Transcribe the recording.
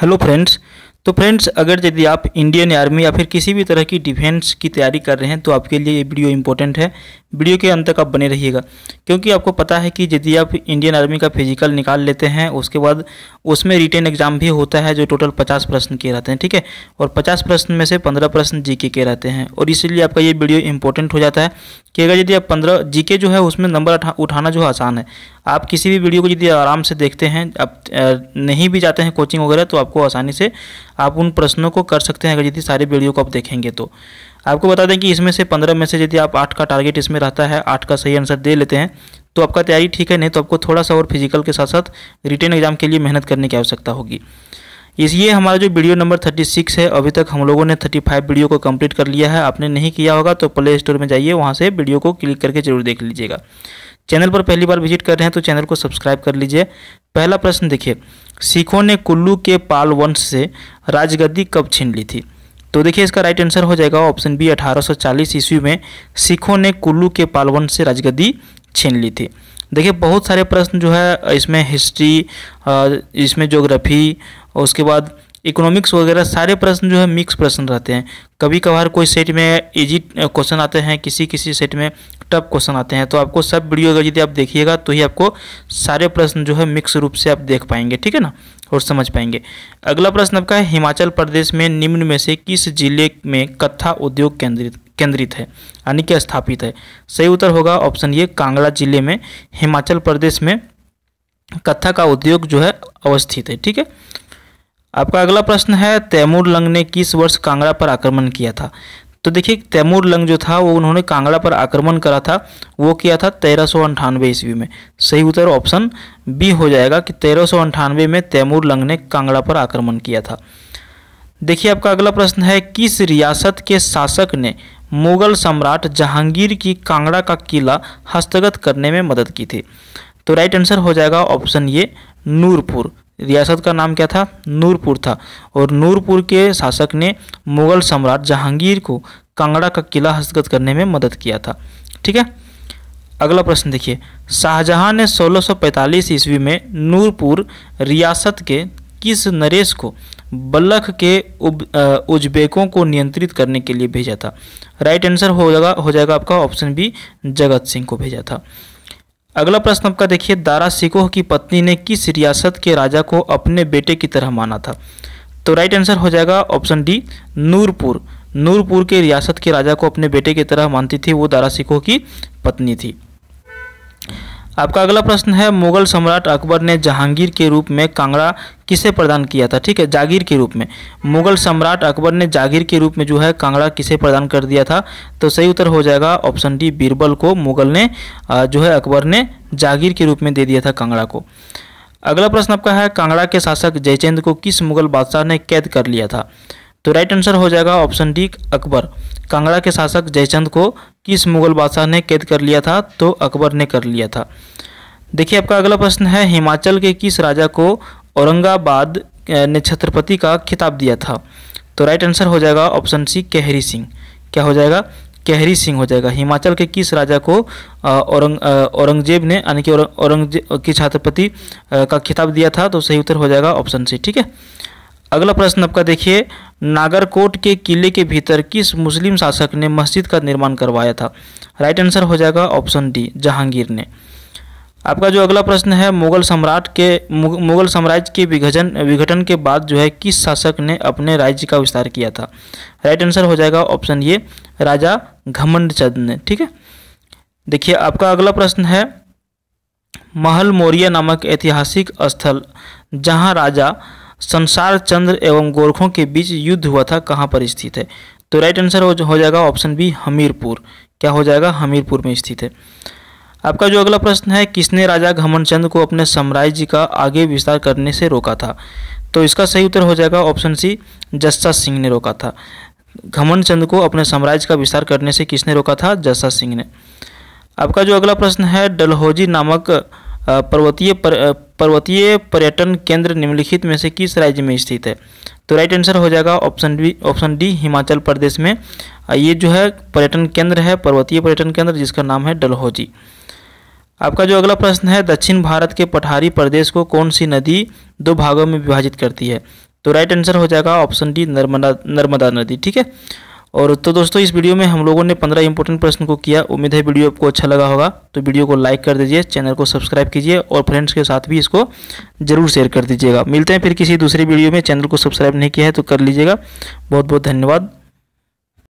hello friends तो friends अगर यदि आप इंडियन आर्मी या फिर किसी भी तरह की डिफेंस की तैयारी कर रहे हैं तो आपके लिए ये वीडियो इंपॉर्टेंट है वीडियो के अंत तक आप बने रहिएगा क्योंकि आपको पता है कि यदि आप इंडियन आर्मी का फिजिकल निकाल लेते हैं उसके बाद उसमें रिटेन एग्जाम भी होता है जो टोटल पचास प्रश्न के रहते हैं ठीक है और पचास प्रश्न में से पंद्रह प्रश्न जी के रहते हैं और इसीलिए आपका ये वीडियो इंपॉर्टेंट हो जाता है कि अगर यदि आप पंद्रह जी जो है उसमें नंबर उठाना जो आसान है आप किसी भी वीडियो को यदि आराम से देखते हैं आप नहीं भी जाते हैं कोचिंग वगैरह तो आपको आसानी से आप उन प्रश्नों को कर सकते हैं अगर यदि सारे वीडियो को आप देखेंगे तो आपको बता दें कि इसमें से पंद्रह में से यदि आप आठ का टारगेट इसमें रहता है आठ का सही आंसर दे लेते हैं तो आपका तैयारी ठीक है नहीं तो आपको थोड़ा सा और फिजिकल के साथ साथ रिटर्न एग्जाम के लिए मेहनत करने की आवश्यकता होगी इसलिए हमारा जो वीडियो नंबर 36 है अभी तक हम लोगों ने 35 वीडियो को कंप्लीट कर लिया है आपने नहीं किया होगा तो प्ले स्टोर में जाइए वहाँ से वीडियो को क्लिक करके जरूर देख लीजिएगा चैनल पर पहली बार विजिट कर रहे हैं तो चैनल को सब्सक्राइब कर लीजिए पहला प्रश्न देखिए सिखों ने कुल्लू के पाल वंश से राजगद्दी कब छीन ली थी तो देखिए इसका राइट आंसर हो जाएगा ऑप्शन बी 1840 ईस्वी में सिखों ने कुल्लू के पालवन से राजगद्दी छीन ली थी देखिए बहुत सारे प्रश्न जो है इसमें हिस्ट्री इसमें जोग्राफी और उसके बाद इकोनॉमिक्स वगैरह सारे प्रश्न जो है मिक्स प्रश्न रहते हैं कभी कभार कोई सेट में इजी क्वेश्चन आते हैं किसी किसी सेट में टफ क्वेश्चन आते हैं तो आपको सब वीडियो अगर यदि आप देखिएगा तो ही आपको सारे प्रश्न जो है मिक्स रूप से आप देख पाएंगे ठीक है ना और समझ पाएंगे अगला प्रश्न आपका है हिमाचल प्रदेश में निम्न में से किस जिले में कथा उद्योग केंद्रित केंद्रित है यानी कि स्थापित है सही उत्तर होगा ऑप्शन ये कांगड़ा जिले में हिमाचल प्रदेश में कथा का उद्योग जो है अवस्थित है ठीक है आपका अगला प्रश्न है तैमूर लंग ने किस वर्ष कांगड़ा पर आक्रमण किया था तो देखिए तैमूर लंग जो था वो उन्होंने कांगड़ा पर आक्रमण करा था वो किया था तेरह सौ अंठानवे ईस्वी में सही उत्तर ऑप्शन बी हो जाएगा कि तेरह सौ अंठानवे में तैमूर लंग ने कांगड़ा पर आक्रमण किया था देखिए आपका अगला प्रश्न है किस रियासत के शासक ने मुगल सम्राट जहांगीर की कांगड़ा का किला हस्तगत करने में मदद की थी तो राइट आंसर हो जाएगा ऑप्शन ये नूरपुर रियासत का नाम क्या था नूरपुर था और नूरपुर के शासक ने मुगल सम्राट जहांगीर को कांगड़ा का किला हस्तगत करने में मदद किया था ठीक है अगला प्रश्न देखिए शाहजहां ने 1645 ईस्वी में नूरपुर रियासत के किस नरेश को बल्लख के उज्बेकों को नियंत्रित करने के लिए भेजा था राइट आंसर हो जाएगा हो जाएगा आपका ऑप्शन बी जगत सिंह को भेजा था अगला प्रश्न आपका देखिए दारा सिकोह की पत्नी ने किस रियासत के राजा को अपने बेटे की तरह माना था तो राइट आंसर हो जाएगा ऑप्शन डी नूरपुर नूरपुर के रियासत के राजा को अपने बेटे की तरह मानती थी वो दारा सिकोह की पत्नी थी आपका अगला प्रश्न है मुगल सम्राट अकबर ने जहांगीर के रूप में कांगड़ा किसे प्रदान किया था ठीक है जागीर के रूप में मुगल सम्राट अकबर ने जागीर के रूप में जो है कांगड़ा किसे प्रदान कर दिया था तो सही उत्तर हो जाएगा ऑप्शन डी बीरबल को मुगल ने जो है अकबर ने जागीर के रूप में दे दिया था कांगड़ा को अगला प्रश्न आपका है कांगड़ा के शासक जयचंद को किस मुगल बादशाह ने कैद कर लिया था तो राइट आंसर हो जाएगा ऑप्शन डी अकबर कांगड़ा के शासक जयचंद को किस मुगल बादशाह ने कैद कर लिया था तो अकबर ने कर लिया था देखिए आपका अगला प्रश्न है हिमाचल के किस राजा को औरंगाबाद ने छत्रपति का खिताब दिया था तो राइट आंसर हो जाएगा ऑप्शन सी कहरी सिंह क्या हो जाएगा कहरी सिंह हो जाएगा हिमाचल के किस राजा को औरंग औरंगजेब ने यानी कि औरंगजेब की छत्रपति का खिताब दिया था तो सही उत्तर हो जाएगा ऑप्शन सी ठीक है अगला प्रश्न आपका देखिए नागरकोट के किले के भीतर किस मुस्लिम शासक ने मस्जिद का निर्माण करवाया था राइट आंसर हो जाएगा ऑप्शन डी जहांगीर ने आपका जो अगला प्रश्न है मुगल सम्राट के मुगल साम्राज्य के विघटन विघटन के बाद जो है किस शासक ने अपने राज्य का विस्तार किया था राइट आंसर हो जाएगा ऑप्शन ये राजा घमंड चंद ने ठीक है देखिए आपका अगला प्रश्न है महल मौर्य नामक ऐतिहासिक स्थल जहां राजा संसार चंद्र एवं गोरखों के बीच युद्ध हुआ था कहाँ पर स्थित है तो राइट आंसर हो जाएगा ऑप्शन बी हमीरपुर क्या हो जाएगा हमीरपुर में स्थित है आपका जो अगला प्रश्न है किसने राजा घमनचंद को अपने साम्राज्य का आगे विस्तार करने से रोका था तो इसका सही उत्तर हो जाएगा ऑप्शन सी जस्सा सिंह ने रोका था घमनचंद को अपने साम्राज्य का विस्तार करने से किसने रोका था जस्सा सिंह ने आपका जो अगला प्रश्न है डलहौजी नामक पर्वतीय पर, पर्वतीय पर्यटन केंद्र निम्नलिखित में से किस राज्य में स्थित है तो राइट आंसर हो जाएगा option B option D Himachal Pradesh में ये जो है पर्यटन केंद्र है पर्वतीय पर्यटन केंद्र जिसका नाम है डलहौजी आपका जो अगला प्रश्न है दक्षिण भारत के पठारी प्रदेश को कौन सी नदी दो भागों में विभाजित करती है तो राइट आंसर हो जाएगा ऑप्शन डी नर्मदा नर्मदा नदी ठीक है और तो दोस्तों इस वीडियो में हम लोगों ने पंद्रह इंपॉर्टेंट प्रश्न को किया उम्मीद है वीडियो आपको अच्छा लगा होगा तो वीडियो को लाइक कर दीजिए चैनल को सब्सक्राइब कीजिए और फ्रेंड्स के साथ भी इसको जरूर शेयर कर दीजिएगा मिलते हैं फिर किसी दूसरे वीडियो में चैनल को सब्सक्राइब नहीं किया है तो कर लीजिएगा बहुत बहुत धन्यवाद